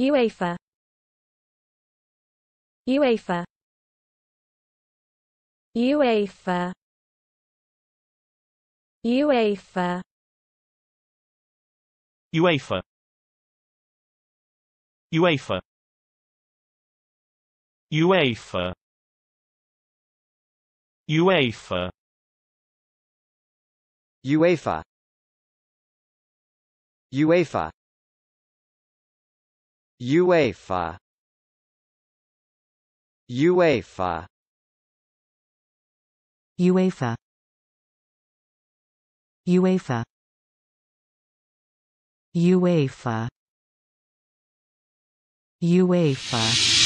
UEFA UEFA UEFA UEFA UEFA UEFA UEFA UEFA UEFA UEFA UEFA UEFA UEFA UEFA UEFA UEFA